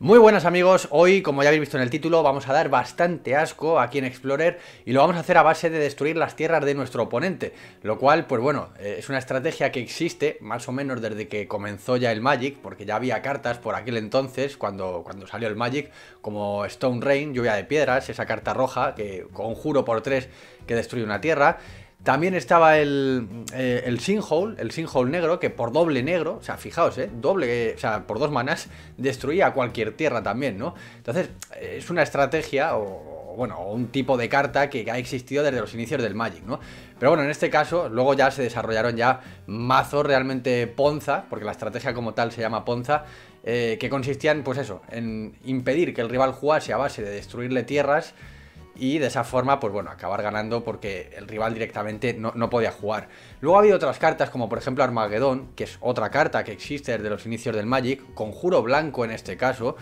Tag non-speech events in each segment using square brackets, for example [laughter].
Muy buenas amigos, hoy como ya habéis visto en el título vamos a dar bastante asco aquí en Explorer y lo vamos a hacer a base de destruir las tierras de nuestro oponente, lo cual pues bueno, eh, es una estrategia que existe más o menos desde que comenzó ya el Magic, porque ya había cartas por aquel entonces cuando, cuando salió el Magic, como Stone Rain, lluvia de piedras, esa carta roja que conjuro por tres que destruye una tierra, también estaba eh, el, Sinhole, el Sinhole negro, que por doble negro, o sea, fijaos, eh, doble, eh, o sea, por dos manas [laughs] destruía cualquier tierra también, ¿no? Entonces, es una estrategia o, bueno, un tipo de carta que ha existido desde los inicios del Magic, ¿no? Pero bueno, en este caso, luego ya se desarrollaron ya mazos realmente ponza, porque la estrategia como tal se llama ponza, que consistían, pues eso, en impedir que el rival jugase a base de destruirle tierras, y de esa forma, pues bueno, acabar ganando porque el rival directamente no, no podía jugar. Luego ha habido otras cartas, como por ejemplo Armagedón, que es otra carta que existe desde los inicios del Magic, Conjuro Blanco en este caso,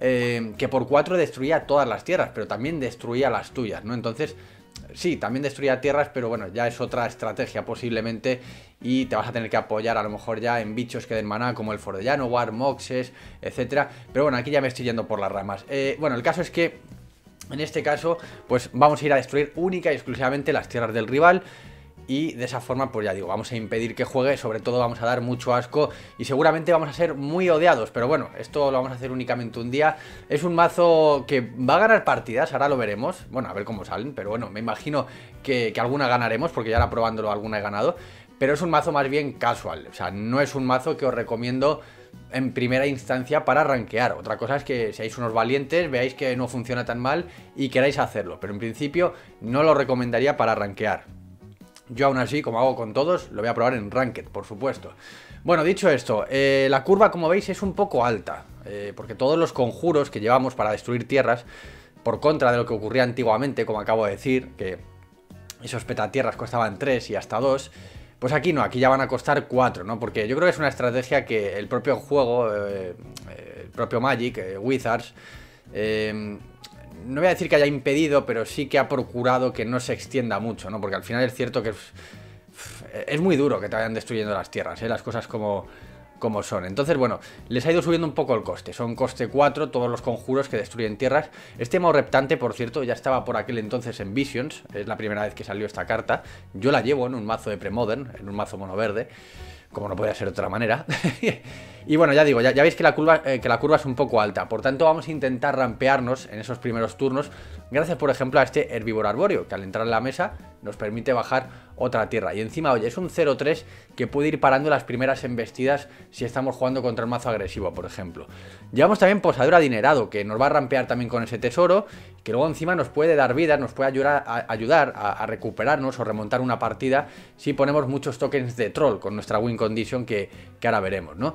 eh, que por 4 destruía todas las tierras, pero también destruía las tuyas, ¿no? Entonces, sí, también destruía tierras, pero bueno, ya es otra estrategia posiblemente y te vas a tener que apoyar a lo mejor ya en bichos que den maná como el Fordellano, War, Moxes, etc. Pero bueno, aquí ya me estoy yendo por las ramas. Eh, bueno, el caso es que en este caso, pues vamos a ir a destruir única y exclusivamente las tierras del rival y de esa forma, pues ya digo, vamos a impedir que juegue, sobre todo vamos a dar mucho asco y seguramente vamos a ser muy odiados, pero bueno, esto lo vamos a hacer únicamente un día. Es un mazo que va a ganar partidas, ahora lo veremos, bueno, a ver cómo salen, pero bueno, me imagino que, alguna ganaremos, porque ya ahora probándolo alguna he ganado, pero es un mazo más bien casual, o sea, no es un mazo que os recomiendo en primera instancia para rankear. Otra cosa es que seáis unos valientes, veáis que no funciona tan mal y queráis hacerlo, pero en principio no lo recomendaría para rankear. Yo aún así, como hago con todos, lo voy a probar en Ranked, por supuesto. Bueno, dicho esto, eh, la curva, como veis, es un poco alta, eh, porque todos los conjuros que llevamos para destruir tierras, por contra de lo que ocurría antiguamente, como acabo de decir, que esos petatierras costaban 3 y hasta 2, pues aquí no, aquí ya van a costar 4, ¿no? Porque yo creo que es una estrategia que el propio juego, eh, eh, el propio Magic, eh, Wizards, no voy a decir que haya impedido, pero sí que ha procurado que no se extienda mucho, ¿no? Porque al final es cierto que es, es muy duro que te vayan destruyendo las tierras, ¿eh? Las cosas como como son. Entonces, bueno, les ha ido subiendo un poco el coste. Son coste 4 todos los conjuros que destruyen tierras. Este morreptante reptante, por cierto, ya estaba por aquel entonces en Visions. Es la primera vez que salió esta carta. Yo la llevo en un mazo de Premodern, en un mazo mono verde. Como no podía ser de otra manera. [laughs] y bueno, ya digo, ya, veis que la, curva, eh, que la curva es un poco alta. Por tanto, vamos a intentar rampearnos en esos primeros turnos. Gracias, por ejemplo, a este herbívoro arbóreo, que al entrar en la mesa nos permite bajar otra tierra. Y encima, oye, es un 0-3 que puede ir parando las primeras embestidas si estamos jugando contra el mazo agresivo, por ejemplo. Llevamos también posadura Adinerado, que nos va a rampear también con ese tesoro, que luego encima nos puede dar vida, nos puede ayudar, a, ayudar a, recuperarnos o remontar una partida si ponemos muchos tokens de troll con nuestra win condition que, ahora veremos, ¿no?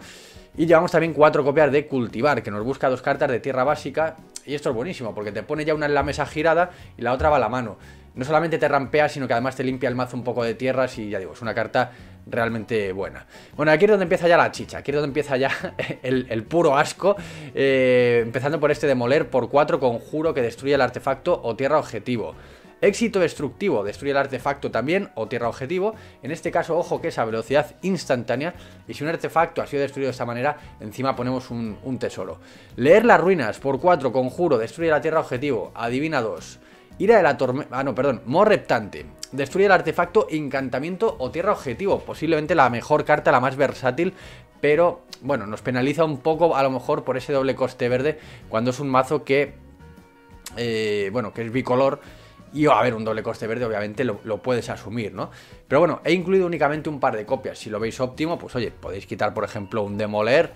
Y llevamos también cuatro copias de Cultivar, que nos busca dos cartas de tierra básica. Y esto es buenísimo, porque te pone ya una en la mesa girada y la otra va a la mano no solamente te rampea, sino que además te limpia el mazo un poco de tierras y ya digo, es una carta realmente buena. Bueno, aquí es donde empieza ya la chicha, aquí es donde empieza ya [laughs] el, puro asco, eh, empezando por este demoler por 4 conjuro que destruye el artefacto o tierra objetivo. Éxito destructivo, destruye el artefacto también o tierra objetivo. En este caso, ojo que es a velocidad instantánea. Y si un artefacto ha sido destruido de esta manera, encima ponemos un, un tesoro. Leer las ruinas por 4, conjuro, destruye la tierra objetivo, adivina 2. Ira de la tormenta... Ah, no, perdón. morreptante Destruye el artefacto, encantamiento o tierra objetivo. Posiblemente la mejor carta, la más versátil, pero bueno, nos penaliza un poco a lo mejor por ese doble coste verde cuando es un mazo que, eh, bueno, que es bicolor. Y oh, a ver, un doble coste verde obviamente lo, puedes asumir, ¿no? Pero bueno, he incluido únicamente un par de copias. Si lo veis óptimo, pues oye, podéis quitar por ejemplo un demoler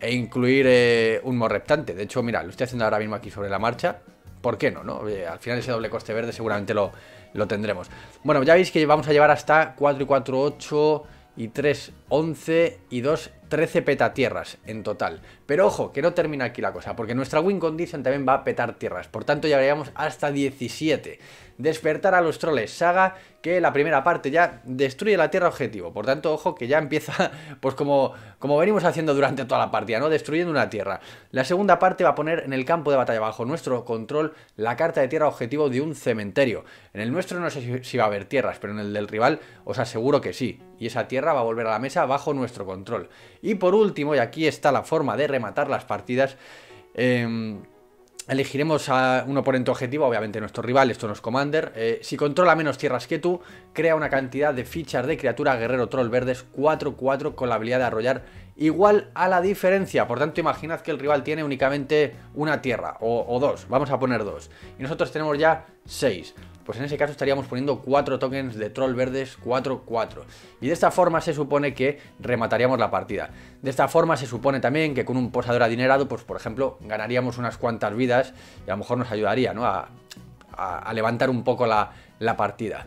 e incluir eh, un morreptante. De hecho, mira, lo estoy haciendo ahora mismo aquí sobre la marcha. ¿por qué no? no? Eh, al final ese doble coste verde seguramente lo, lo tendremos. Bueno, ya veis que vamos a llevar hasta 4 y 4, 8 y 3, 11 y 2, 13 petatierras en total. Pero ojo, que no termina aquí la cosa, porque nuestra win condition también va a petar tierras. Por tanto, ya llevaríamos hasta 17. Despertar a los troles, saga que la primera parte ya destruye la tierra objetivo. Por tanto, ojo que ya empieza, [laughs] pues como, como venimos haciendo durante toda la partida, ¿no? Destruyendo una tierra. La segunda parte va a poner en el campo de batalla bajo nuestro control la carta de tierra objetivo de un cementerio. En el nuestro no sé si va a haber tierras, pero en el del rival os aseguro que sí. Y esa tierra va a volver a la mesa bajo nuestro control. Y por último, y aquí está la forma de rematar las partidas, eh, Elegiremos a un oponente objetivo, obviamente nuestro rival, esto no es Commander. Eh, si controla menos tierras que tú, crea una cantidad de fichas de criatura guerrero troll verdes 4-4 con la habilidad de arrollar igual a la diferencia. Por tanto, imaginad que el rival tiene únicamente una tierra o, o dos, vamos a poner dos. Y nosotros tenemos ya seis pues en ese caso estaríamos poniendo 4 tokens de troll verdes 4-4. Y de esta forma se supone que remataríamos la partida. De esta forma se supone también que con un posador adinerado, pues por ejemplo, ganaríamos unas cuantas vidas y a lo mejor nos ayudaría ¿no? a levantar un poco la, la partida.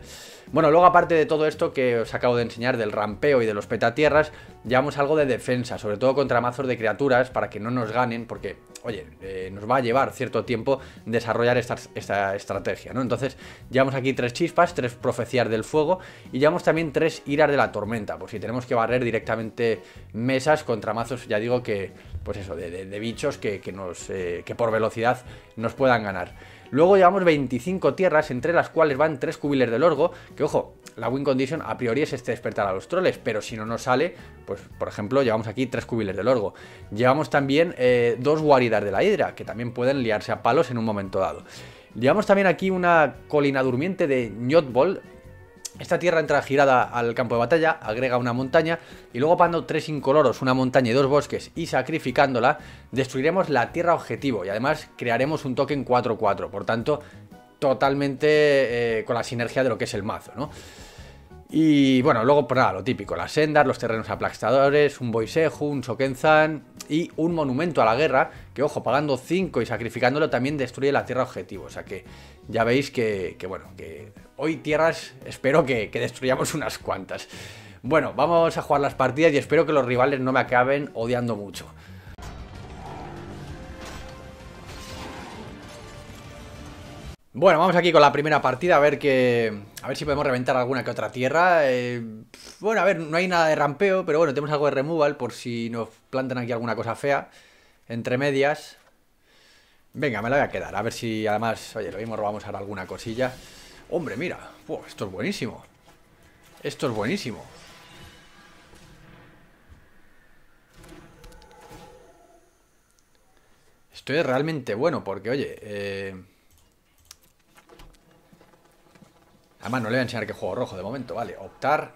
Bueno, luego aparte de todo esto que os acabo de enseñar del rampeo y de los petatierras, llevamos algo de defensa, sobre todo contra mazos de criaturas para que no nos ganen, porque, oye, eh, nos va a llevar cierto tiempo desarrollar esta, esta estrategia, ¿no? Entonces, llevamos aquí tres chispas, tres profecías del fuego y llevamos también tres iras de la tormenta, por si tenemos que barrer directamente mesas contra mazos, ya digo que pues eso, de, bichos que, nos, eh, que por velocidad nos puedan ganar. Luego llevamos 25 tierras, entre las cuales van 3 cubiles del orgo, que ojo, la win condition a priori es este despertar a los troles, pero si no nos sale, pues por ejemplo llevamos aquí 3 cubiles del orgo. Llevamos también 2 eh, dos guaridas de la hidra, que también pueden liarse a palos en un momento dado. Llevamos también aquí una colina durmiente de Nyotbol, esta tierra entra girada al campo de batalla, agrega una montaña y luego pagando tres incoloros, una montaña y dos bosques y sacrificándola, destruiremos la tierra objetivo y además crearemos un token 4-4, por tanto, totalmente eh, con la sinergia de lo que es el mazo, ¿no? Y bueno, luego por pues nada, lo típico, las sendas, los terrenos aplastadores, un boiseju, un Shokenzan y un monumento a la guerra, que ojo, pagando 5 y sacrificándolo también destruye la tierra objetivo, o sea que ya veis que bueno, que hoy tierras espero que, destruyamos unas cuantas. Bueno, vamos a jugar las partidas y espero que los rivales no me acaben odiando mucho. Bueno, vamos aquí con la primera partida, a ver que. A ver si podemos reventar alguna que otra tierra. Eh, bueno, a ver, no hay nada de rampeo, pero bueno, tenemos algo de removal por si nos plantan aquí alguna cosa fea. Entre medias. Venga, me la voy a quedar. A ver si además, oye, lo mismo robamos ahora alguna cosilla. Hombre, mira. esto es buenísimo. Esto es buenísimo. Esto es realmente bueno porque, oye... Eh... Además, no le voy a enseñar que juego rojo de momento, vale. Optar...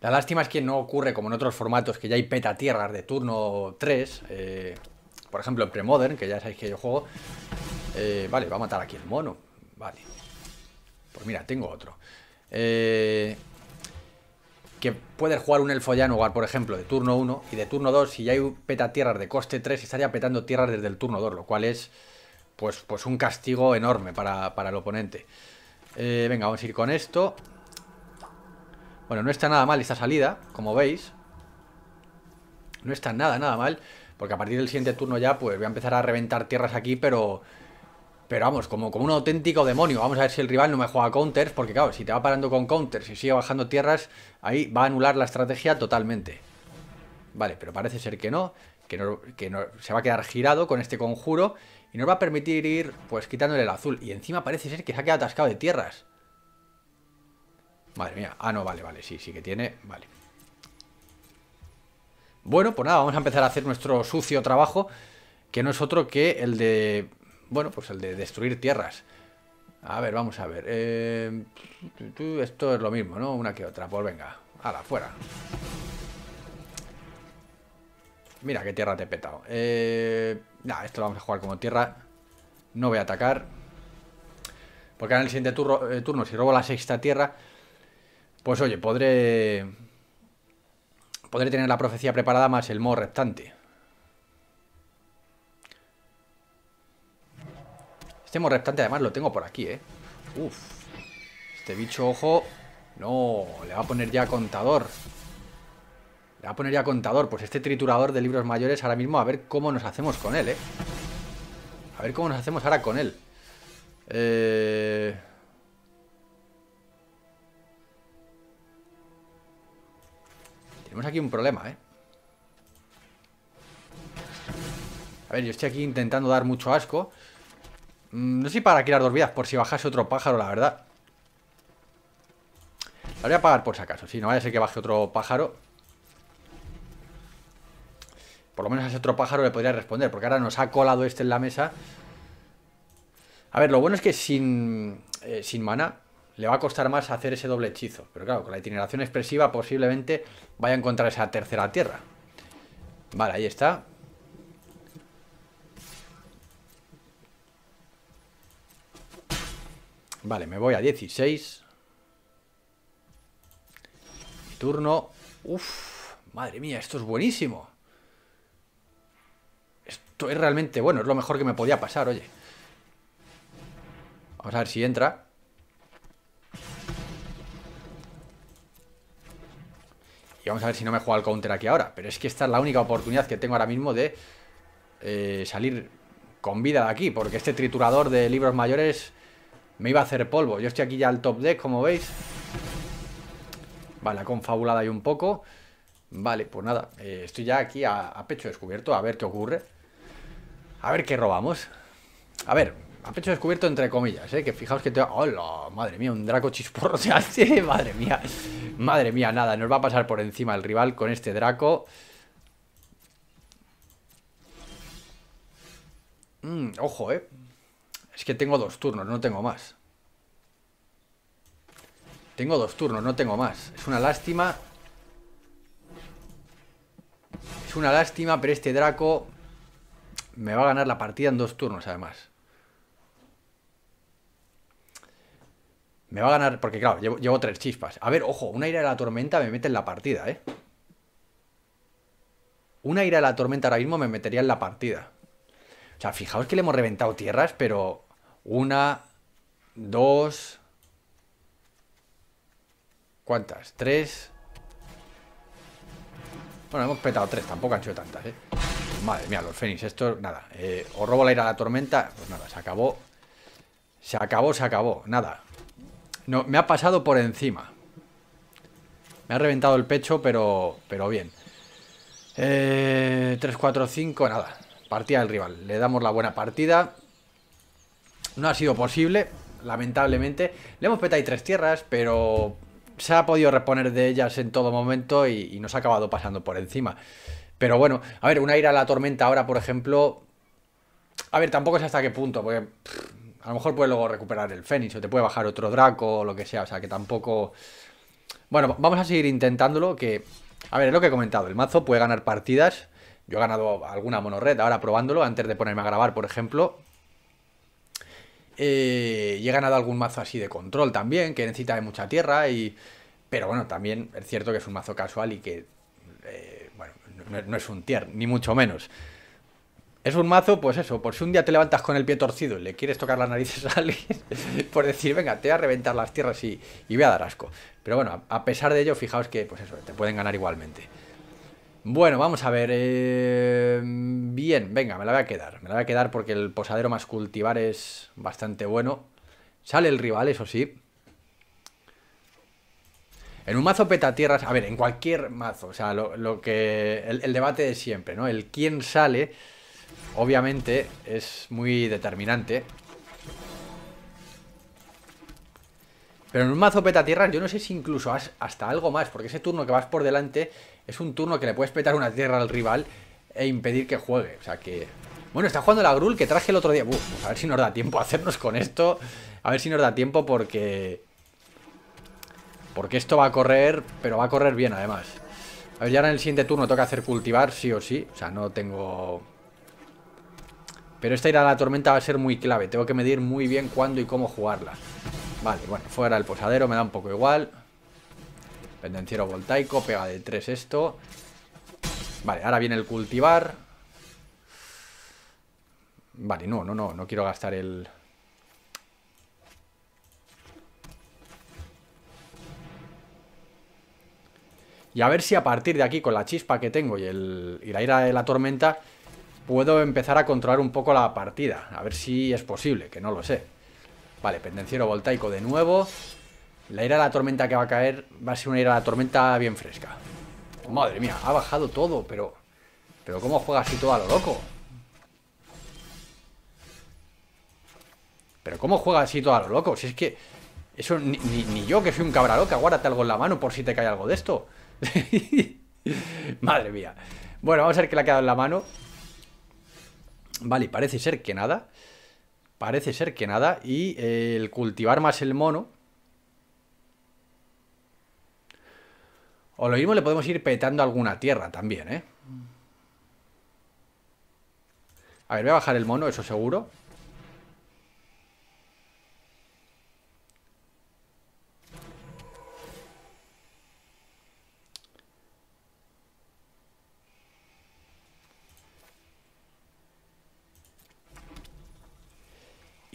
La lástima es que no ocurre como en otros formatos que ya hay petatierras de turno 3. Eh... Pues, por ejemplo, en Premodern, que ya sabéis que yo juego, eh, vale, va a matar aquí el mono. Vale. Pues mira, tengo otro. Eh, que puedes jugar un elfo lugar, por ejemplo, de turno 1 y de turno 2, si ya hay peta tierras de coste 3, estaría petando tierras desde el turno 2, lo cual es pues, pues un castigo enorme para, el oponente. Eh, venga, vamos a ir con esto. Bueno, no está nada mal esta salida, como veis. No está nada, nada mal. Porque a partir del siguiente turno ya, pues voy a empezar a reventar tierras aquí, pero... Pero vamos, como, como un auténtico demonio. Vamos a ver si el rival no me juega counters, porque claro, si te va parando con counters y sigue bajando tierras, ahí va a anular la estrategia totalmente. Vale, pero parece ser que no, que, se va a quedar girado con este conjuro y nos va a permitir ir, pues, quitándole el azul. Y encima parece ser que se ha quedado atascado de tierras. Madre mía. Ah, no, vale, vale, sí, sí que tiene. Vale. Bueno, pues nada, vamos a empezar a hacer nuestro sucio trabajo, que no es otro que el de, bueno, pues el de destruir tierras. A ver, vamos a ver. Eh, esto es lo mismo, ¿no? Una que otra. Pues venga, la fuera. Mira qué tierra te he petado. Eh, esto lo vamos a jugar como tierra. No voy a atacar. Porque ahora en el siguiente eh, turno si robo la sexta tierra, pues oye, podré Podré tener la profecía preparada más el modo restante. Este moho restante además lo tengo por aquí, ¿eh? Uf. Este bicho, ojo... No, le va a poner ya contador. Le va a poner ya contador. Pues este triturador de libros mayores ahora mismo a ver cómo nos hacemos con él, ¿eh? A ver cómo nos hacemos ahora con él. Eh... Tenemos aquí un problema, ¿eh? A ver, yo estoy aquí intentando dar mucho asco. Mm, no sé si para quitar dos vidas, por si bajase otro pájaro, la verdad. La voy a pagar por si acaso. Si no vaya a ser que baje otro pájaro. Por lo menos a ese otro pájaro le podría responder, porque ahora nos ha colado este en la mesa. A ver, lo bueno es que sin, eh, sin mana le va a costar más hacer ese doble hechizo. Pero claro, con la itineración expresiva posiblemente vaya a encontrar esa tercera tierra. Vale, ahí está. Vale, me voy a 16. turno. Uf, madre mía, esto es buenísimo. Esto es realmente bueno, es lo mejor que me podía pasar, oye. Vamos a ver si entra. Y vamos a ver si no me juega el counter aquí ahora. Pero es que esta es la única oportunidad que tengo ahora mismo de eh, salir con vida de aquí. Porque este triturador de libros mayores me iba a hacer polvo. Yo estoy aquí ya al top deck, como veis. Vale, confabulada ahí un poco. Vale, pues nada, eh, estoy ya aquí a pecho descubierto. A ver qué ocurre. A ver qué robamos. A ver, a pecho descubierto entre comillas, ¿eh? que fijaos que te... ¡Hola! Madre mía, un Draco chisporro se hace. [laughs] madre mía, madre mía, nada, nos va a pasar por encima el rival con este Draco. Mmm, ojo, ¿eh? Es que tengo dos turnos, no tengo más. Tengo dos turnos, no tengo más. Es una lástima. Es una lástima, pero este Draco me va a ganar la partida en dos turnos, además. Me va a ganar, porque claro, llevo, llevo tres chispas. A ver, ojo, una ira de la tormenta me mete en la partida, ¿eh? Una ira de la tormenta ahora mismo me metería en la partida. O sea, fijaos que le hemos reventado tierras, pero... Una, dos... ¿Cuántas? Tres... Bueno, hemos petado tres, tampoco han sido tantas, ¿eh? Madre mía, los Fénix, esto, nada. Eh, o robo la ira a la tormenta, pues nada, se acabó. Se acabó, se acabó, nada. No, me ha pasado por encima. Me ha reventado el pecho, pero, pero bien. 3, 4, 5, nada. Partida del rival. Le damos la buena partida. No ha sido posible, lamentablemente. Le hemos petado tres tierras, pero se ha podido reponer de ellas en todo momento y, nos ha acabado pasando por encima. Pero bueno, a ver, una ira a la tormenta ahora, por ejemplo. A ver, tampoco sé hasta qué punto, porque a lo mejor puedes luego recuperar el Fénix o te puede bajar otro Draco o lo que sea. O sea, que tampoco... Bueno, vamos a seguir intentándolo que... A ver, es lo que he comentado. El mazo puede ganar partidas. Yo he ganado alguna monorred ahora probándolo antes de ponerme a grabar, por ejemplo. Eh, y he ganado algún mazo así de control también, que necesita de mucha tierra y... Pero bueno, también es cierto que es un mazo casual y que... Eh, bueno, no es un tier, ni mucho menos. Es un mazo, pues eso, por si un día te levantas con el pie torcido y le quieres tocar las narices a alguien, [laughs] por decir, venga, te voy a reventar las tierras y, y voy a dar asco. Pero bueno, a, pesar de ello, fijaos que, pues eso, te pueden ganar igualmente. Bueno, vamos a ver. Eh, bien, venga, me la voy a quedar. Me la voy a quedar porque el posadero más cultivar es bastante bueno. Sale el rival, eso sí. En un mazo petatierras, a ver, en cualquier mazo, o sea, lo, que. El, el debate de siempre, ¿no? El quién sale Obviamente es muy determinante. Pero en un mazo tierras yo no sé si incluso hasta algo más, porque ese turno que vas por delante es un turno que le puedes petar una tierra al rival e impedir que juegue. O sea que... Bueno, está jugando la Grul que traje el otro día. Pues a ver si nos da tiempo a hacernos con esto. A ver si nos da tiempo porque... Porque esto va a correr, pero va a correr bien además. A ver, ya en el siguiente turno toca hacer cultivar, sí o sí. O sea, no tengo pero esta ira de la tormenta va a ser muy clave. Tengo que medir muy bien cuándo y cómo jugarla. Vale, bueno, fuera el posadero, me da un poco igual. Pendenciero voltaico, pega de tres esto. Vale, ahora viene el cultivar. Vale, no, no, no, no quiero gastar el... Y a ver si a partir de aquí, con la chispa que tengo y, el, y la ira de la tormenta, puedo empezar a controlar un poco la partida. A ver si es posible, que no lo sé. Vale, pendenciero voltaico de nuevo. La ira de la tormenta que va a caer va a ser una ira de la tormenta bien fresca. Madre mía, ha bajado todo, pero... Pero ¿cómo juega así todo a lo loco? Pero ¿cómo juega así todo a lo loco? Si es que... Eso ni, yo, que soy un cabra loca, guárdate algo en la mano por si te cae algo de esto. [laughs] Madre mía. Bueno, vamos a ver qué le ha quedado en la mano. Vale, parece ser que nada. Parece ser que nada. Y eh, el cultivar más el mono. O lo mismo le podemos ir petando alguna tierra también, ¿eh? A ver, voy a bajar el mono, eso seguro.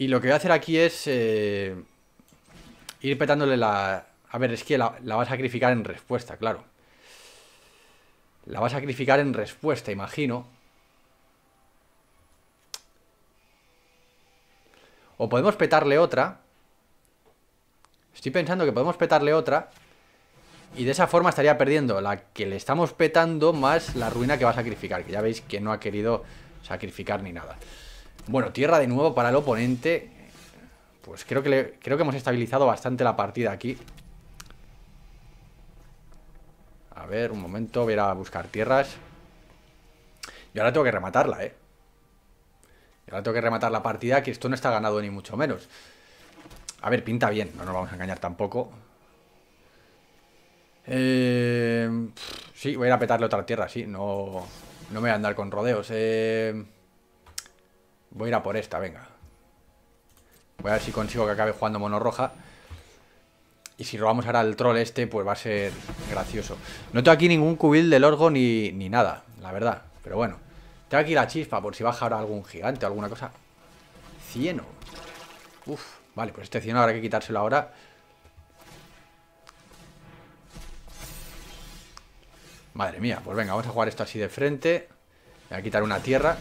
Y lo que voy a hacer aquí es eh, ir petándole la... A ver, es que la va a sacrificar en respuesta, claro. La va a sacrificar en respuesta, imagino. O podemos petarle otra. Estoy pensando que podemos petarle otra. Y de esa forma estaría perdiendo la que le estamos petando más la ruina que va a sacrificar. Que ya veis que no ha querido sacrificar ni nada. Bueno, tierra de nuevo para el oponente. Pues creo que, creo que hemos estabilizado bastante la partida aquí. A ver, un momento, voy a ir a buscar tierras. Y ahora tengo que rematarla, ¿eh? Y ahora tengo que rematar la partida, que esto no está ganado ni mucho menos. A ver, pinta bien, no nos vamos a engañar tampoco. Eh, sí, voy a ir a petarle otra tierra, sí. No, no me voy a andar con rodeos. Eh... Voy a ir a por esta, venga. Voy a ver si consigo que acabe jugando mono roja. Y si robamos ahora al troll este, pues va a ser gracioso. No tengo aquí ningún cubil del orgo ni, ni nada, la verdad. Pero bueno. Tengo aquí la chispa por si baja ahora algún gigante o alguna cosa. Cieno. Uf, vale, pues este cieno habrá que quitárselo ahora. Madre mía, pues venga, vamos a jugar esto así de frente. Voy a quitar una tierra.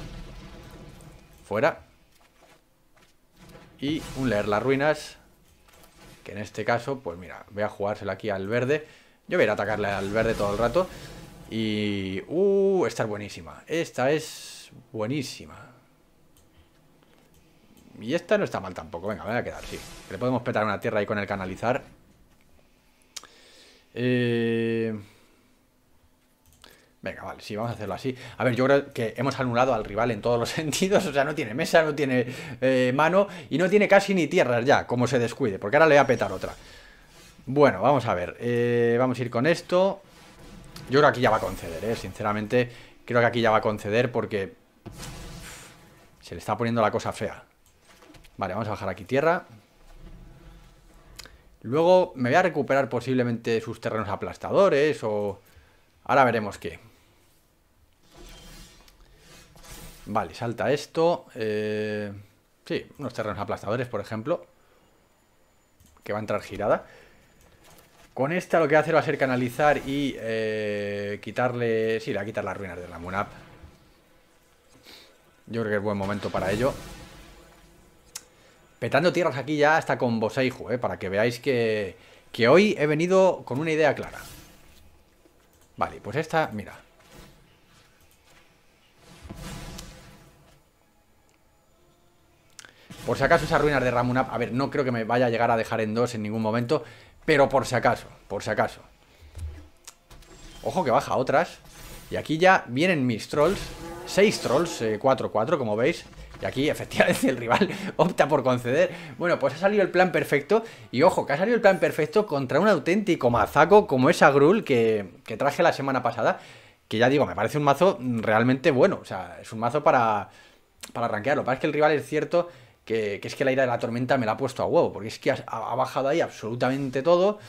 Fuera. Y un leer las ruinas. Que en este caso, pues mira, voy a jugársela aquí al verde. Yo voy a ir a atacarle al verde todo el rato. Y... ¡Uh! Esta es buenísima. Esta es buenísima. Y esta no está mal tampoco. Venga, me voy a quedar, sí. le podemos petar una tierra ahí con el canalizar. Eh... Venga, vale, sí, vamos a hacerlo así. A ver, yo creo que hemos anulado al rival en todos los [laughs] sentidos. O sea, no tiene mesa, no tiene eh, mano y no tiene casi ni tierras ya, como se descuide. Porque ahora le voy a petar otra. Bueno, vamos a ver. Eh, vamos a ir con esto. Yo creo que aquí ya va a conceder, ¿eh? Sinceramente, creo que aquí ya va a conceder porque... Se le está poniendo la cosa fea. Vale, vamos a bajar aquí tierra. Luego me voy a recuperar posiblemente sus terrenos aplastadores o... Ahora veremos qué. Vale, salta esto. Eh, sí, unos terrenos aplastadores, por ejemplo. Que va a entrar girada. Con esta lo que va a hacer va a ser canalizar y eh, quitarle... Sí, le va a quitar las ruinas de la Munap. Yo creo que es buen momento para ello. Petando tierras aquí ya hasta con Boseiju, eh, para que veáis que, que hoy he venido con una idea clara. Vale, pues esta, mira, Por si acaso esas ruinas de Ramunap, a ver, no creo que me vaya a llegar a dejar en dos en ningún momento, pero por si acaso, por si acaso. Ojo que baja otras. Y aquí ya vienen mis trolls. Seis trolls, 4-4, eh, como veis. Y aquí [laughs] efectivamente el rival opta por conceder. Bueno, pues ha salido el plan perfecto. Y ojo, que ha salido el plan perfecto contra un auténtico mazaco como esa Grul que, traje la semana pasada. Que ya digo, me parece un mazo realmente bueno. O sea, es un mazo para, para Lo que pasa es que el rival es cierto que, es que la ira de la tormenta me la ha puesto a huevo, porque es que ha, bajado ahí absolutamente todo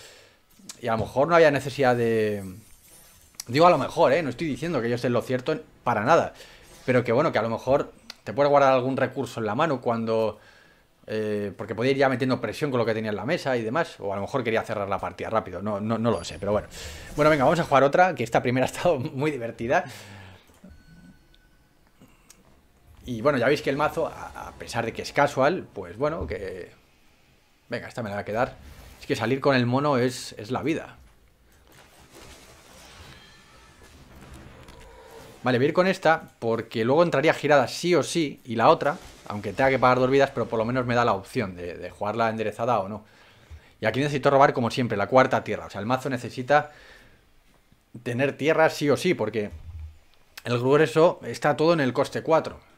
y a lo mejor no había necesidad de... Digo a lo mejor, ¿eh? No estoy diciendo que yo sé lo cierto para nada, pero que bueno, que a lo mejor te puedes guardar algún recurso en la mano cuando... Eh, porque podía ir ya metiendo presión con lo que tenía en la mesa y demás. O a lo mejor quería cerrar la partida rápido. No, no, no lo sé, pero bueno. Bueno, venga, vamos a jugar otra, que esta primera [laughs] ha estado muy divertida. Y bueno, ya veis que el mazo, a pesar de que es casual, pues bueno, que... Venga, esta me la va a quedar. Es que salir con el mono es, la vida. Vale, voy a ir con esta porque luego entraría girada sí o sí y la otra, aunque tenga que pagar dos vidas, pero por lo menos me da la opción de, de jugarla enderezada o no. Y aquí necesito robar como siempre, la cuarta tierra. O sea, el mazo necesita tener tierra sí o sí porque el grueso está todo en el coste 4.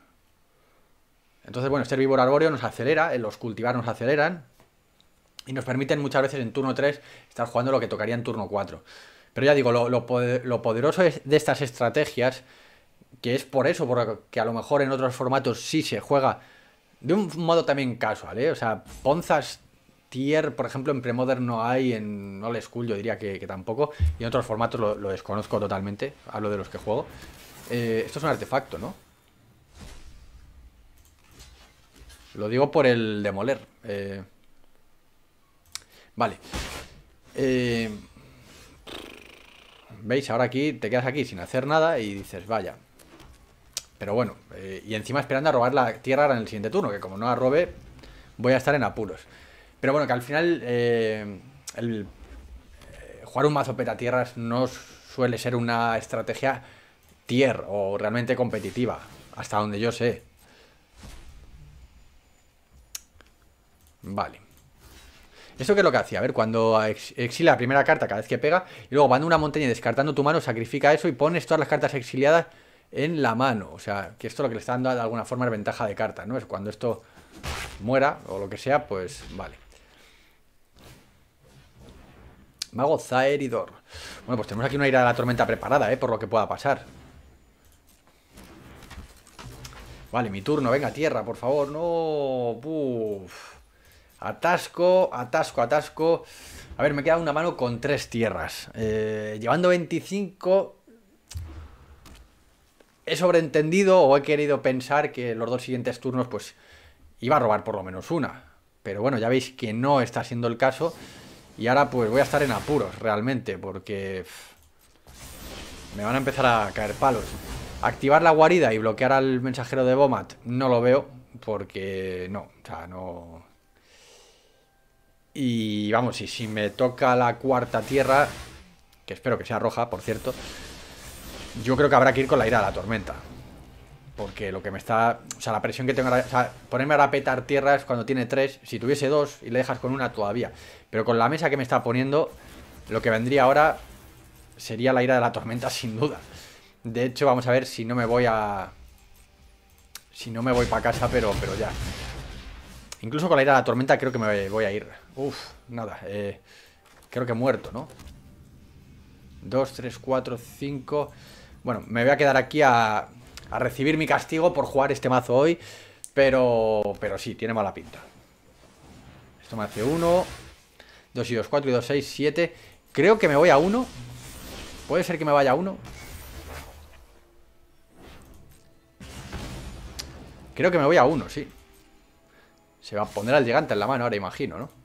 Entonces, bueno, este herbívoro arbóreo nos acelera, eh, los cultivar nos aceleran y nos permiten muchas veces en turno 3 estar jugando lo que tocaría en turno 4. Pero ya digo, lo, poderoso de estas estrategias, que es por eso, porque a lo mejor en otros formatos sí se juega de un modo también casual, ¿eh? O sea, ponzas tier, por ejemplo, en Premodern no hay, en All School yo diría que, tampoco, y en otros formatos lo, desconozco totalmente, hablo de los que juego. Eh, esto es un artefacto, ¿no? Lo digo por el demoler. Eh. Vale. Eh, ¿Veis? Ahora aquí te quedas aquí sin hacer nada y dices, vaya. Pero bueno, eh, y encima esperando a robar la tierra en el siguiente turno, que como no la robe, voy a estar en apuros. Pero bueno, que al final jugar un mazo tierras no suele ser una estrategia tier o realmente competitiva, hasta donde yo sé. Vale. ¿Eso qué es lo que hacía? A ver, cuando exila la primera carta cada vez que pega, y luego en una montaña descartando tu mano, sacrifica eso y pones todas las cartas exiliadas en la mano. O sea, que esto lo que le está dando de alguna forma es ventaja de carta, ¿no? Es cuando esto muera o lo que sea, pues vale. Mago Zaeridor. Bueno, pues tenemos aquí una ira de la tormenta preparada, ¿eh? Por lo que pueda pasar. Vale, mi turno. Venga, tierra, por favor. No. Atasco, atasco, atasco. A ver, me queda una mano con tres tierras. Eh, llevando 25... He sobreentendido o he querido pensar que los dos siguientes turnos pues iba a robar por lo menos una. Pero bueno, ya veis que no está siendo el caso. Y ahora pues voy a estar en apuros realmente porque me van a empezar a caer palos. Activar la guarida y bloquear al mensajero de Bomat no lo veo porque no, o sea, no, y vamos, y si me toca la cuarta tierra, que espero que sea roja, por cierto, yo creo que habrá que ir con la ira de la tormenta. Porque lo que me está... O sea, la presión que tengo... o sea, ponerme a petar tierras cuando tiene tres. Si tuviese dos y le dejas con una todavía. Pero con la mesa que me está poniendo, lo que vendría ahora sería la ira de la tormenta sin duda. De hecho, vamos a ver si no me voy a... Si no me voy para casa, pero, pero ya. Incluso con la ira de la tormenta creo que me voy a ir. Uf, nada. Eh, creo que he muerto, ¿no? 2, 3, 4, 5... Bueno, me voy a quedar aquí a, a recibir mi castigo por jugar este mazo hoy. Pero, pero sí, tiene mala pinta. Esto me hace 1. 2 y 2, 4 y 2, 6, 7. Creo que me voy a 1. Puede ser que me vaya a 1. Creo que me voy a 1, sí. Se va a poner al gigante en la mano ahora, imagino, ¿no?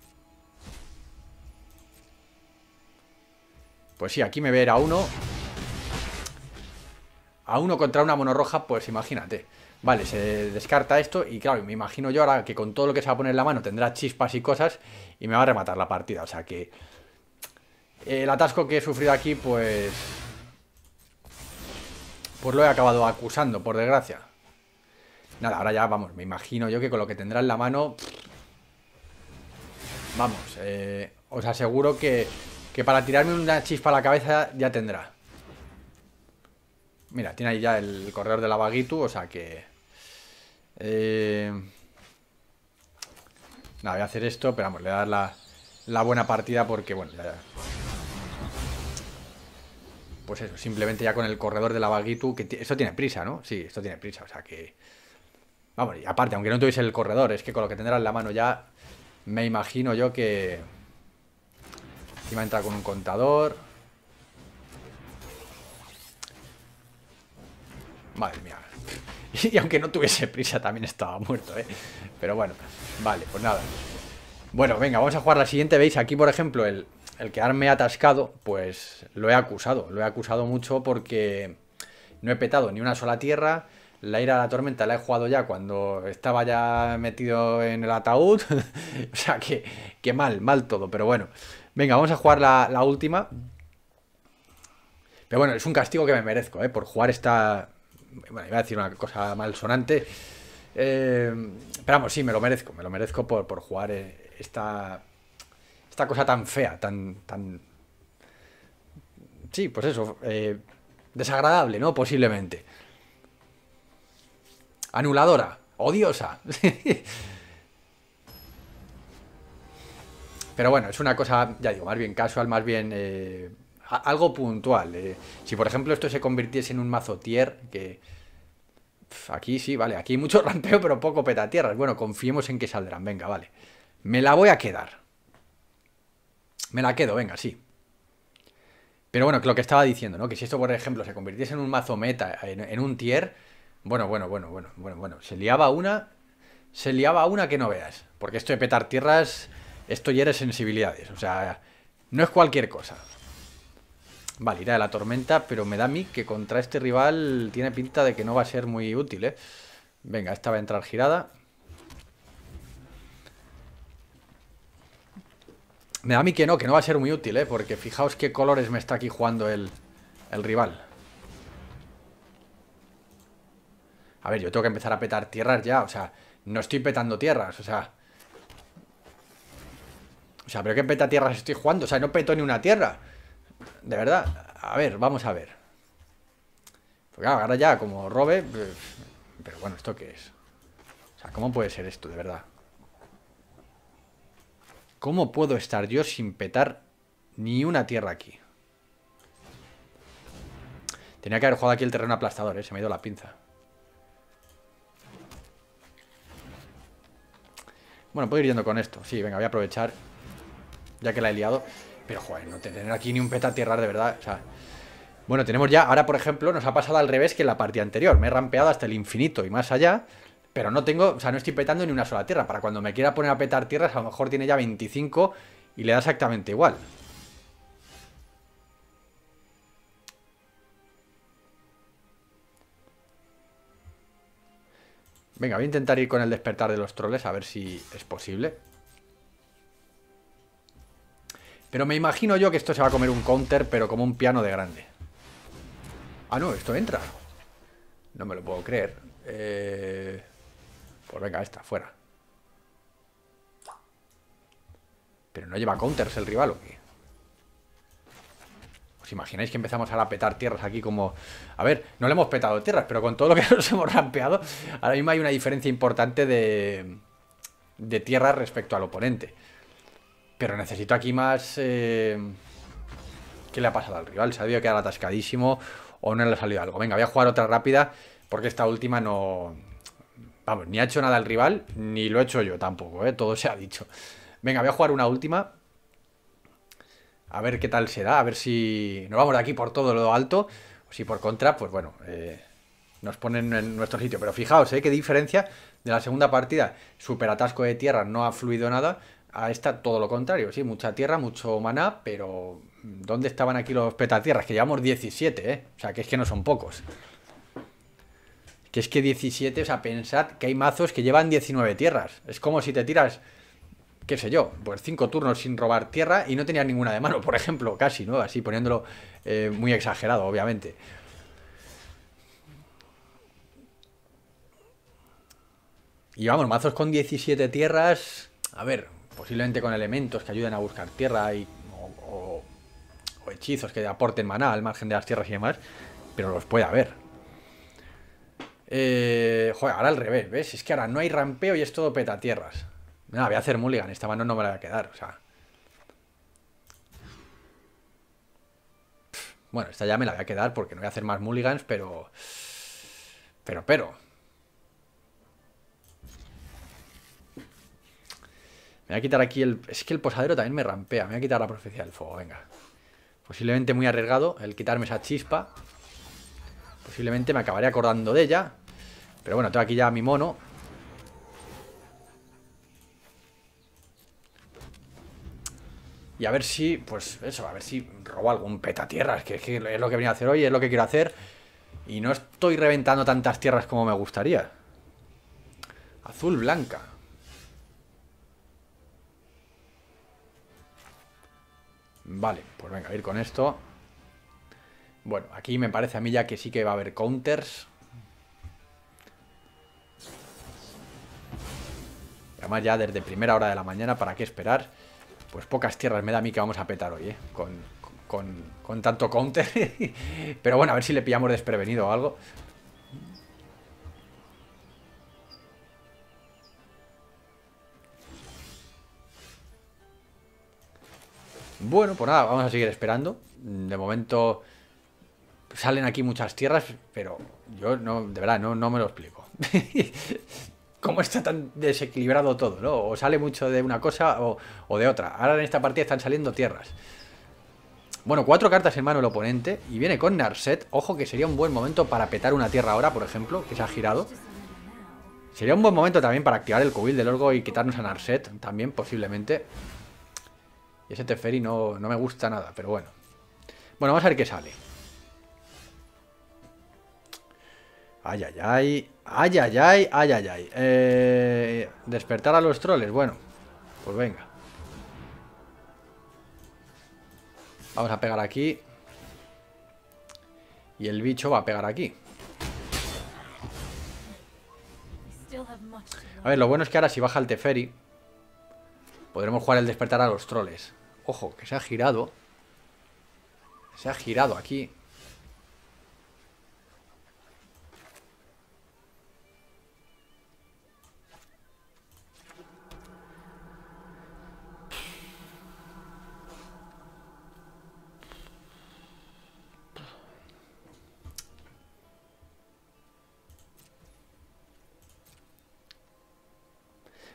Pues sí, aquí me a uno. A uno contra una monorroja, pues imagínate. Vale, se descarta esto y claro, me imagino yo ahora que con todo lo que se va a poner en la mano tendrá chispas y cosas y me va a rematar la partida. O sea que eh, el atasco que he sufrido aquí, pues... Pues lo he acabado acusando, por desgracia. Nada, ahora ya, vamos, me imagino yo que con lo que tendrá en la mano... Vamos, eh, os aseguro que que para tirarme una chispa a la cabeza ya tendrá. Mira, tiene ahí ya el corredor de la Bagitu, o sea que... Eh... Nada, voy a hacer esto, pero vamos, le voy a dar la, buena partida porque, bueno, Pues eso, simplemente ya con el corredor de la Bagitu, que esto tiene prisa, ¿no? Sí, esto tiene prisa, o sea que... Vamos, y aparte, aunque no tuviese el corredor, es que con lo que tendrá en la mano ya, me imagino yo que... Encima entra con un contador. Madre mía. [laughs] Y aunque no tuviese prisa también estaba muerto, ¿eh? Pero bueno, vale, pues nada. Bueno, venga, vamos a jugar la siguiente. Veis, aquí por ejemplo el, el ha atascado, pues lo he acusado. Lo he acusado mucho porque no he petado ni una sola tierra. La ira de la tormenta la he jugado ya cuando estaba ya metido en el ataúd. [laughs] o sea que, que mal, mal todo, pero bueno. Venga, vamos a jugar la, última. Pero bueno, es un castigo que me merezco, ¿eh? Por jugar esta... Bueno, iba a decir una cosa malsonante. Eh, pero vamos, sí, me lo merezco. Me lo merezco por, jugar eh, esta... Esta cosa tan fea, tan... tan... Sí, pues eso. Eh, desagradable, ¿no? Posiblemente. Anuladora. Odiosa. [laughs] Pero bueno, es una cosa, ya digo, más bien casual, más bien eh, algo puntual. Eh. Si por ejemplo esto se convirtiese en un mazo tier, que aquí sí, vale, aquí hay mucho [laughs] ranteo, pero poco tierras Bueno, confiemos en que saldrán, venga, vale. Me la voy a quedar. Me la quedo, venga, sí. Pero bueno, que lo que estaba diciendo, ¿no? Que si esto, por ejemplo, se convirtiese en un mazo meta, en, en un tier, bueno, bueno, bueno, bueno, bueno, bueno, se liaba una, se liaba una que no veas. Porque esto de petar tierras esto hiere sensibilidades, o sea, no es cualquier cosa. Vale, irá de la tormenta, pero me da a mí que contra este rival tiene pinta de que no va a ser muy útil, ¿eh? Venga, esta va a entrar girada. Me da a mí que no, que no va a ser muy útil, ¿eh? Porque fijaos qué colores me está aquí jugando el, el rival. A ver, yo tengo que empezar a petar tierras ya, o sea, no estoy petando tierras, o sea... O sea, pero ¿qué peta tierras estoy jugando? O sea, no peto ni una tierra. De verdad. A ver, vamos a ver. Porque ahora ya, como robe... Pero bueno, ¿esto qué es? O sea, ¿cómo puede ser esto, de verdad? ¿Cómo puedo estar yo sin petar ni una tierra aquí? Tenía que haber jugado aquí el terreno aplastador, ¿eh? Se me ha ido la pinza. Bueno, puedo ir yendo con esto. Sí, venga, voy a aprovechar ya que la he liado. Pero, joder, no tener aquí ni un peta tierra de verdad, Bueno, tenemos ya, ahora por ejemplo, nos ha pasado al revés que en la partida anterior. Me he rampeado hasta el infinito y más allá, pero no tengo, o sea, no estoy petando ni una sola tierra. Para cuando me quiera poner a petar tierras, a lo mejor tiene ya 25 y le da exactamente igual. Venga, voy a intentar ir con el despertar de los troles a ver si es posible. Pero me imagino yo que esto se va a comer un counter, pero como un piano de grande. Ah, no, esto entra. No me lo puedo creer. Eh... Pues venga, esta, fuera. Pero no lleva counters el rival, ¿o qué? ¿Os imagináis que empezamos a petar tierras aquí como... A ver, no le hemos petado tierras, pero con todo lo que [laughs] nos hemos rampeado, ahora mismo hay una diferencia importante de... De tierras respecto al oponente. Pero necesito aquí más... Eh, ¿Qué le ha pasado al rival? Se ha debido quedar atascadísimo o no le ha salido algo. Venga, voy a jugar otra rápida porque esta última no... Vamos, ni ha hecho nada el rival, ni lo he hecho yo tampoco, ¿eh? Todo se ha dicho. Venga, voy a jugar una última. A ver qué tal se da, a ver si nos vamos de aquí por todo lo alto. O si por contra, pues bueno, eh, nos ponen en nuestro sitio. Pero fijaos, ¿eh? Qué diferencia de la segunda partida. Super atasco de tierra, no ha fluido nada. A esta todo lo contrario, sí, mucha tierra, mucho maná, pero mm, ¿dónde estaban aquí los petatierras? Que llevamos 17, ¿eh? O sea, que es que no son pocos. Que es que 17, o sea, pensad que hay mazos que llevan 19 tierras. Es como si te tiras, qué sé yo, pues 5 turnos sin robar tierra y no tenías ninguna de mano, por ejemplo, casi, ¿no? Así poniéndolo eh, muy exagerado, obviamente. Y vamos, mazos con 17 tierras. A ver, posiblemente con elementos que ayuden a buscar tierra y, o, hechizos que aporten maná al margen de las tierras y demás, pero los puede haber. Eh, joder, ahora al revés, ¿ves? Es que ahora no hay rampeo y es todo petatierras. Nada, voy a hacer mulligan, esta mano no me la voy a quedar, o sea... Bueno, esta ya me la voy a quedar porque no voy a hacer más mulligans, pero... Pero, pero... Me voy a quitar aquí el... Es que el posadero también me rampea. Me voy a quitar la profecía del fuego, venga. Posiblemente muy arriesgado el quitarme esa chispa. Posiblemente me acabaré acordando de ella. Pero bueno, tengo aquí ya mi mono. Y a ver si, pues eso, a ver si robo algún peta que es, que es lo que venía a hacer hoy, es lo que quiero hacer. Y no estoy reventando tantas tierras como me gustaría. Azul blanca. Vale, pues venga, a ir con esto. Bueno, aquí me parece a mí ya que sí que va a haber counters. Además ya desde primera hora de la mañana, ¿para qué esperar? Pues pocas tierras me da a mí que vamos a petar hoy, ¿eh? Con, con tanto counter. [laughs] Pero bueno, a ver si le pillamos desprevenido o algo. Bueno, pues nada, vamos a seguir esperando. De momento salen aquí muchas tierras, pero yo no, de verdad, no, no me lo explico. [laughs] ¿Cómo está tan desequilibrado todo, no? O sale mucho de una cosa o, o de otra. Ahora en esta partida están saliendo tierras. Bueno, cuatro cartas en mano el oponente y viene con Narset. Ojo que sería un buen momento para petar una tierra ahora, por ejemplo, que se ha girado. Sería un buen momento también para activar el cubil del orgo y quitarnos a Narset, también posiblemente. Y ese Teferi no, me gusta nada, pero bueno. Bueno, vamos a ver qué sale. Ay, ay, ay. Ay, ay, ay, ay, ay, ay. Eh, despertar a los troles. Bueno, pues venga. Vamos a pegar aquí. Y el bicho va a pegar aquí. A ver, lo bueno es que ahora si baja el Teferi, podremos jugar el despertar a los troles. Ojo, que se ha girado. Se ha girado aquí.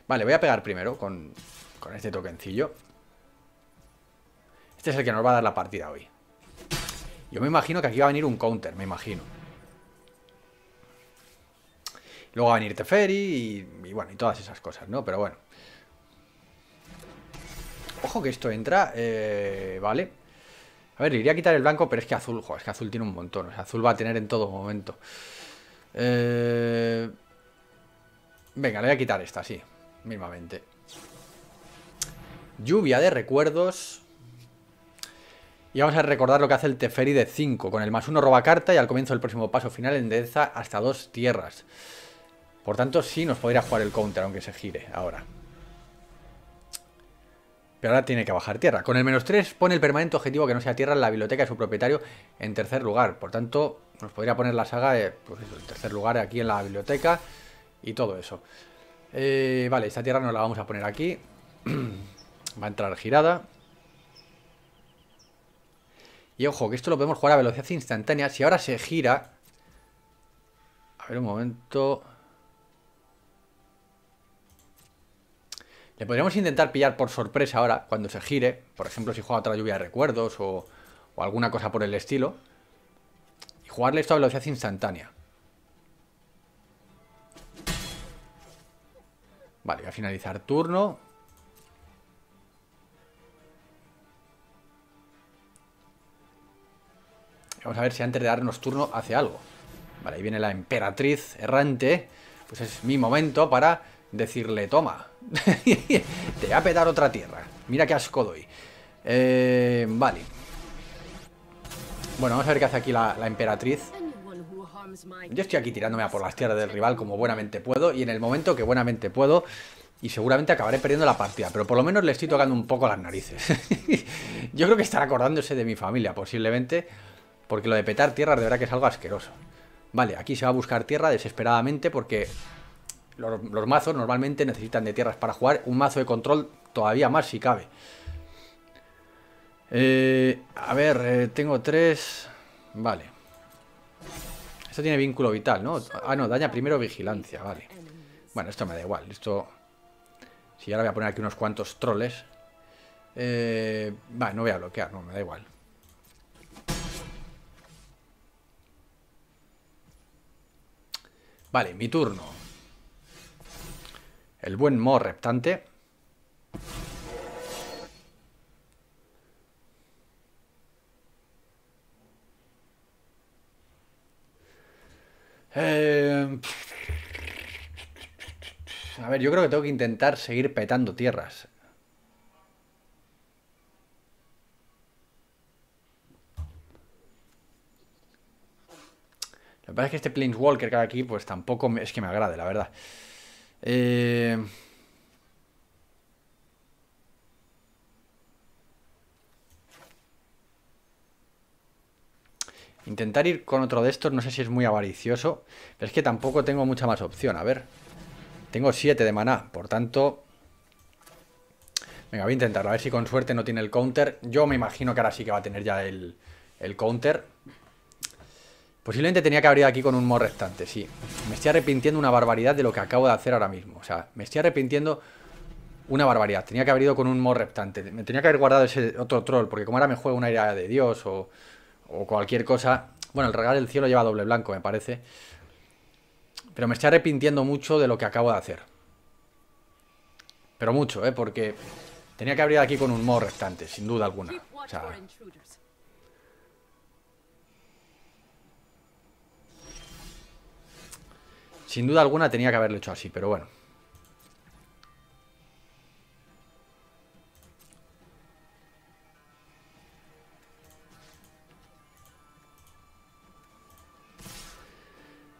Vale, voy a pegar primero con, con este toquencillo. Este es el que nos va a dar la partida hoy. Yo me imagino que aquí va a venir un counter, me imagino. Luego va a venir Teferi y, bueno, y todas esas cosas, ¿no? Pero bueno. Ojo que esto entra, eh, vale. A ver, iría a quitar el blanco, pero es que azul, jo, es que azul tiene un montón. O sea, azul va a tener en todo momento. Eh, venga, le voy a quitar esta, sí, mismamente. Lluvia de recuerdos. Y vamos a recordar lo que hace el Teferi de 5. Con el más 1 roba carta y al comienzo del próximo paso final endereza hasta dos tierras. Por tanto, sí nos podría jugar el counter, aunque se gire ahora. Pero ahora tiene que bajar tierra. Con el menos 3 pone el permanente objetivo que no sea tierra en la biblioteca de su propietario en tercer lugar. Por tanto, nos podría poner la saga pues en tercer lugar aquí en la biblioteca y todo eso. Eh, vale, esta tierra nos la vamos a poner aquí. [clears throat] Va a entrar girada. Y ojo, que esto lo podemos jugar a velocidad instantánea. Si ahora se gira... A ver, un momento... Le podríamos intentar pillar por sorpresa ahora, cuando se gire. Por ejemplo, si juega otra lluvia de recuerdos o, alguna cosa por el estilo. Y jugarle esto a velocidad instantánea. Vale, voy a finalizar turno. Vamos a ver si antes de darnos turno hace algo. Vale, ahí viene la emperatriz errante. Pues es mi momento para decirle, toma, [laughs] te voy a petar otra tierra. Mira qué asco doy. Eh, vale. Bueno, vamos a ver qué hace aquí la, emperatriz. Yo estoy aquí tirándome a por las tierras del rival como buenamente puedo y en el momento que buenamente puedo y seguramente acabaré perdiendo la partida, pero por lo menos le estoy tocando un poco las narices. [laughs] Yo creo que estará acordándose de mi familia posiblemente porque lo de petar tierras de verdad que es algo asqueroso. Vale, aquí se va a buscar tierra desesperadamente porque los, mazos normalmente necesitan de tierras para jugar. Un mazo de control todavía más si cabe. Eh, a ver, eh, tengo tres... Vale. Esto tiene vínculo vital, ¿no? Ah, no, daña primero vigilancia, vale. Bueno, esto me da igual. Esto... Si ahora voy a poner aquí unos cuantos troles. Eh, vale, no voy a bloquear, no, me da igual. Vale, mi turno. El buen Mo reptante. Eh, a ver, yo creo que tengo que intentar seguir petando tierras. Lo que pasa es que este Planeswalker que hay aquí, pues tampoco es que me agrade, la verdad. Eh, intentar ir con otro de estos, no sé si es muy avaricioso, pero es que tampoco tengo mucha más opción. A ver, tengo 7 de maná, por tanto... Venga, voy a intentarlo, a ver si con suerte no tiene el counter. Yo me imagino que ahora sí que va a tener ya el, el counter. Posiblemente tenía que haber aquí con un mod restante, sí. Me estoy arrepintiendo una barbaridad de lo que acabo de hacer ahora mismo. O sea, me estoy arrepintiendo una barbaridad. Tenía que haber ido con un mod restante. Me tenía que haber guardado ese otro troll, porque como ahora me juega una idea de Dios o, cualquier cosa... Bueno, el regalo del cielo lleva doble blanco, me parece. Pero me estoy arrepintiendo mucho de lo que acabo de hacer. Pero mucho, ¿eh? Porque tenía que haber aquí con un mod restante, sin duda alguna. O sea... Sin duda alguna tenía que haberlo hecho así, pero bueno.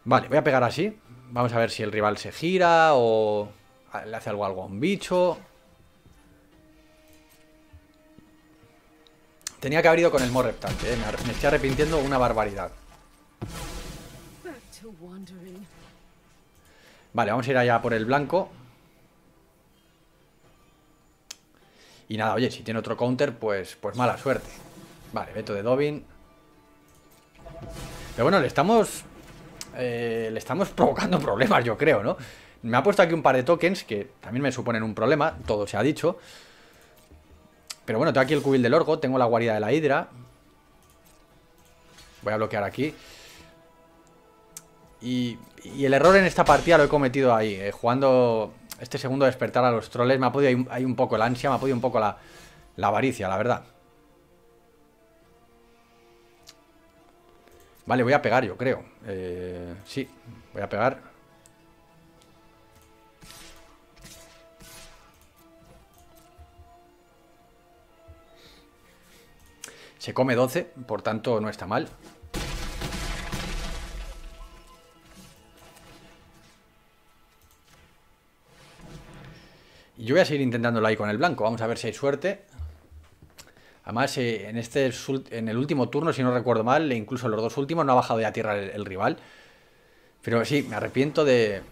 Vale, voy a pegar así. Vamos a ver si el rival se gira o le hace algo, a un bicho. Tenía que haber ido con el Morreptante, eh. me estoy arrepintiendo una barbaridad. Vale, vamos a ir allá por el blanco. Y nada, oye, si tiene otro counter, pues, pues mala suerte. Vale, veto de Dovin Pero bueno, le estamos... Eh, le estamos provocando [laughs] problemas, yo creo, ¿no? Me ha puesto aquí un par de tokens que también me suponen un problema, todo se ha dicho. Pero bueno, tengo aquí el cubil del orgo, tengo la guarida de la hidra. Voy a bloquear aquí. Y, el error en esta partida lo he cometido ahí, eh, jugando este segundo despertar a los troles. Me ha podido ahí un, poco la ansia, me ha podido un poco la, avaricia, la verdad. Vale, voy a pegar yo, creo. Eh, sí, voy a pegar. Se come 12, por tanto no está mal. Yo voy a seguir intentándolo ahí con el blanco. Vamos a ver si hay suerte. Además, eh, en, este, en el último turno, si no recuerdo mal, e incluso en los dos últimos, no ha bajado de a tierra el, rival. Pero sí, me arrepiento de,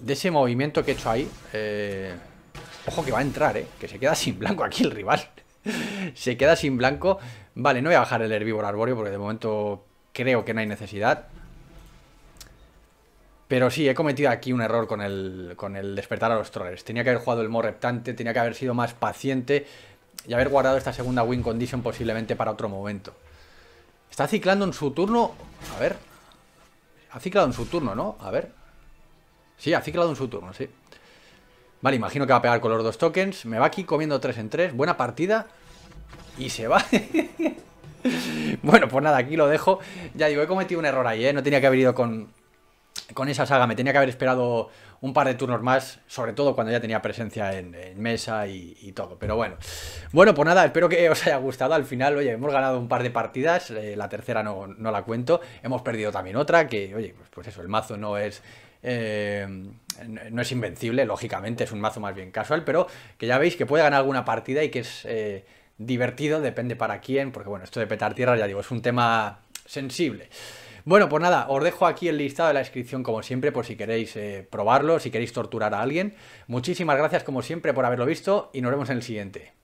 de ese movimiento que he hecho ahí. Eh, ojo que va a entrar, eh, Que se queda sin blanco aquí el rival. [laughs] se queda sin blanco. Vale, no voy a bajar el herbívoro arbóreo porque de momento creo que no hay necesidad. Pero sí, he cometido aquí un error con el, despertar a los trollers. Tenía que haber jugado el Mo reptante, tenía que haber sido más paciente y haber guardado esta segunda win condition posiblemente para otro momento. Está ciclando en su turno... A ver... Ha ciclado en su turno, ¿no? A ver... Sí, ha ciclado en su turno, sí. Vale, imagino que va a pegar con los dos tokens. Me va aquí comiendo tres en tres. Buena partida. Y se va. [laughs] bueno, pues nada, aquí lo dejo. Ya digo, he cometido un error ahí, ¿eh? No tenía que haber ido con, con esa saga me tenía que haber esperado un par de turnos más, sobre todo cuando ya tenía presencia en, mesa y, todo. Pero bueno, bueno, pues nada, espero que os haya gustado. Al final, oye, hemos ganado un par de partidas, eh, la tercera no, la cuento, hemos perdido también otra, que, oye, pues, pues eso, el mazo no es... Eh, no es invencible, lógicamente, es un mazo más bien casual, pero que ya veis que puede ganar alguna partida y que es eh, divertido, depende para quién, porque bueno, esto de petar tierra, ya digo, es un tema sensible. Bueno, pues nada, os dejo aquí el listado de la descripción como siempre por si queréis eh, probarlo, si queréis torturar a alguien. Muchísimas gracias como siempre por haberlo visto y nos vemos en el siguiente.